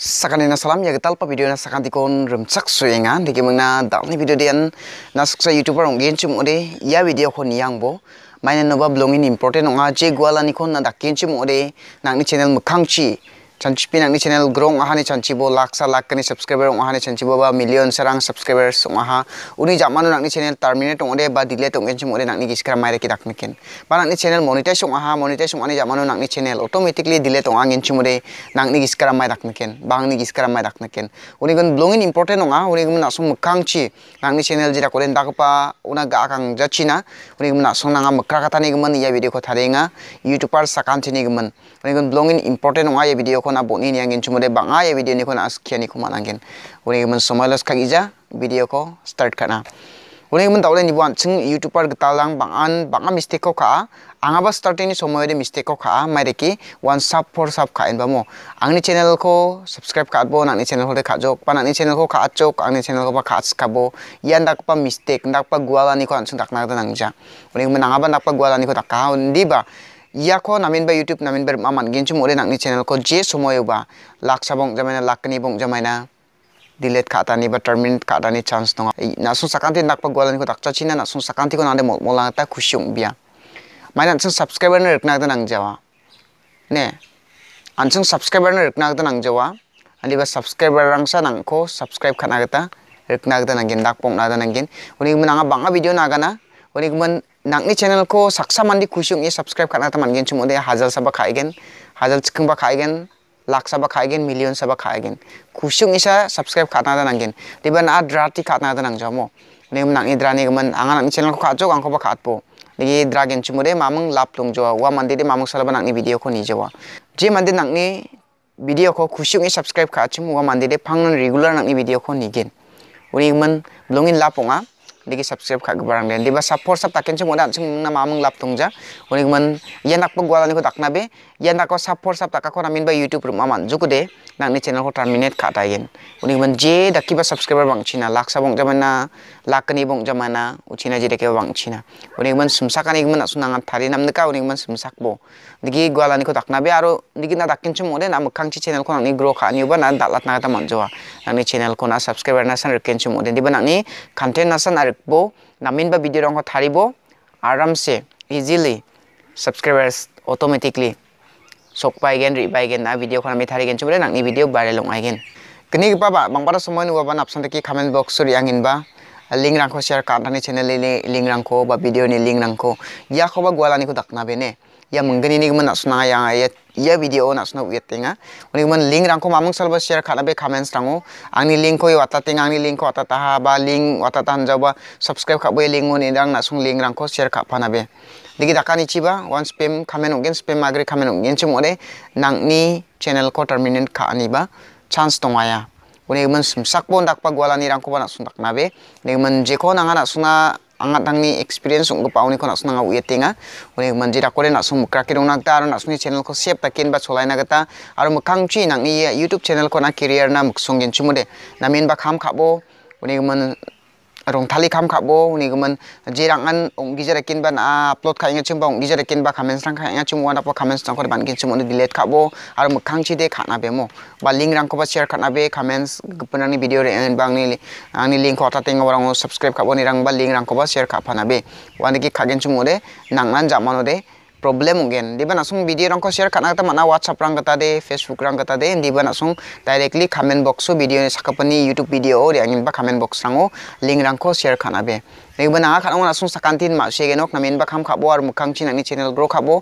sakani na salam ya getal pa video na sakanti kon rum sak di diki mengna ni video dian na saksa youtuber ong gen chum ode ya video kon yang bo mainen no ba blongin important ong a je gwala ni kon na chum ode nang ni channel mukangci. chi चानी पीना channel ग्रों अहानी चानीबो लाख लाख के subscriber वहाँ चानीबो million सरान subscribers वहाँ उन्नी जामानो नाकनी चेनेल टर्मिनेट वे डिलेट वे चिमे की गिसक्रा माइरे की डाकनीकें बाकी चेनेल मनीटाइस हाँ मनीटाइस वहाँ जामानो नाकनी चेनेल अटोमेटिकली डिलेट डिले गें चिमे नाकनी गिसक्रा माइ डाकनीकें बाकी गिसक्रा माइ डाकनीकें उन्नीगन ब्लोंगन इम्पोर्टेंट वहाँ उन्नीगम नासों मोखांगी नाकनी चेनेल जीरा कोरें डाकपा उन्ना गा कांग जाचीना उन्नीगम नासों नाना मोख्रा कथा नहींगमन यह भिडियो को थारेगा यूट्यूबार सकान थीगमन उन्नीगन ब्लोंगन इम्पोर्टेंट वहाँ यह भिडियो को kona boni ni angin deh bang aya video ni kona askia ni kuma nangin uni men somalos kang video ko start kana uni men tawle ni buan ceng youtuber getalang bang an bang a mistake ko ka ah. ang aba start ini somoy de mistake ko ka ah. mai one sub for sub ka en ba mo ni channel ko subscribe ka bo nang ni channel ho de ka jok pa nang ni channel ko ka ang ni channel ko ba ka as ka bo yan dak pa mistake dak pa guala ni ko an tak dak na da nang ja uni men anga ba dak pa guala ni ko dak ka undi ba याको नामीन बा यूट्यूब नामीन बर मामान गिनचुम उरे नाकनी चैनल को जे समय बा लाख सबों जमाना लाख नी बों जमाना डिलीट खाता नी बा टर्मिनेट खाता नी चांस ना नासु सकांती नाक पग गोलन को दक्चा छिना नासु सकांती को नादे मो ता खुशी बिया माने अनसु सब्सक्राइबर ने रखना ता नंग जावा ने अनसु सब्सक्राइबर ने रखना ता नंग जावा अनि बा सब्सक्राइबर रंगसा नंग को सब्सक्राइब खाना गता रखना ता नंग दक पोंग ना ता नंगिन उनी मनांगा बांगा वीडियो नागाना उनी मन nak ni channel ko saksa mandi kusyung ni subscribe karena teman gen cuma hazal sabak kai gen hazal cekeng bak kai gen lak sabak kai gen million sabak kai gen kusyung isa subscribe karena tenang gen di ban adrati karna tenang jamo ni nak ni drani gemen angan nak ni channel ko kacau angko bak kacau lagi dragon cuma deh mamang lap long jawa wa mandi deh mamang salah banak ni video ko ni jawa jadi mandi nak ni video ko kusyung ni subscribe kacau wa mandi deh pangan regular nak ni video ko ni gen Uri gemen belum lapong lapung ah ligi subscribe kak barang len liba support sab takin cuma cuma cuma nama mamung lap tungja unik nak yanak pag gwala ni tak nabe ya nak ko support sab kau namin by youtube rumah man juga deh nang ni channel ko terminate kak tayen yen unik man je subscriber bang china laksa sabong jamana lak ni bong jamana uchina jadi bang china unik man sumsak ani man sunang thari nam ka unik sumsak bo ligi gualan ni ko tak aro ligi nak takin cuma odan nama kang channel ko nang ni grow kak ni ba na dalat na ta man jo nang ni channel ko na subscriber na san rekin cuma odan di ba nang ni content na থাকবো নামিনবা ভিডিওর অঙ্গ থারিব আরামসে easily subscribers automatically সক পাইগেন রি পাইগেন না ভিডিও আমি থারিগেন সুবলে নাকি ভিডিও বাইরে লাইগেন কিনি পাবা বাংবার সময় নুবা আপসান থেকে কমেন্ট বক্স রিয়াঙিনবা লিঙ্ক রাখো শেয়ার কাটানি চ্যানেল লিঙ্ক রাখো বা ভিডিওনি লিঙ্ক রাখো ইয়াক গোয়ালানি ডাকনাবে নে ya mungkin ini kemen asna yang ya ya video nak asna uyat tengah ini kemen link rangko mamang selalu share karena be comments rangku, ani link ko wata tengah ani link ko wata taha ba link wata tahan ah. subscribe subscribe khabe link rang nak nasung link rangko share panah be akan dakani ah. chiba one spam comment ungen spam agri comment ungen nang ni channel ko terminate ani ba chance maya Ini kemen sumsak pun tak gualani rangko ba na sundak nabe. Ini kemen jeko nangana ah, suna anga thang ni experience ung pauni khona sna nga uye tinga ore manji ra kore na sum kra ki runak ta arna sungi channel ko sep ta kin ba cholai na gata aro mukhang chi nang ni youtube channel ko na career na muk sungin chumude na min ba kham kha bo ore man rong thali kham khabo ni gaman jirang an ong gijare kin ban upload khai nga chimba ong gijare kin ba comments rang khai nga chimu wan apo comments rang kor ban kin chimu delete khabo ar chi de khana be mo ba link rang ko ba share khana be comments gpunani video re en bang ni ani link ko ta tenga warang subscribe kabo ni rang ba link rang ko ba share khapana be wan ki khagen chimu de nangnan jamano de problem di diba nasung video rangko share kana ta mana whatsapp rang kata de facebook rang kata de diba nasung directly comment box so video ni sakapani youtube video ori angin ba comment box rango link rangko share kana be diba na kana nasung sakantin ma shegenok namin ba kham khabo ar mukhang chin ani channel grow khabo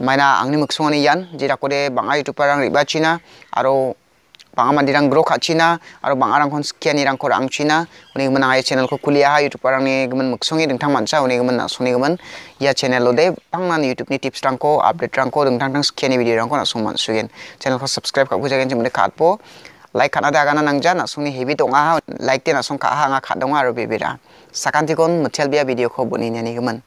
maina angni muksungani yan jira kore banga youtuber rang riba china aro 방아만디랑 그로 같이나 아로 방아랑 혼스키안이랑 코랑 치나 우리 그만 아예 채널 코 그 굴리야 유튜브 바랑 네 그만 목성이 등탕 만차 우리 그만 나소니 그만 이야 채널로 대 방만 유튜브 니 팁스랑 코 업데이트랑 코 등탕탕 스키안이 비디오랑 코 나소만 수겐 채널 코서스크라이브 갖고 자겐 지문에 갓보 라이크 하나 다가나 낭자 나송니 헤비 동아 라이크 때 나송 가하가 가동아로 비비라 사간티곤 무텔비아 뭐 비디오 코 보니냐니 그만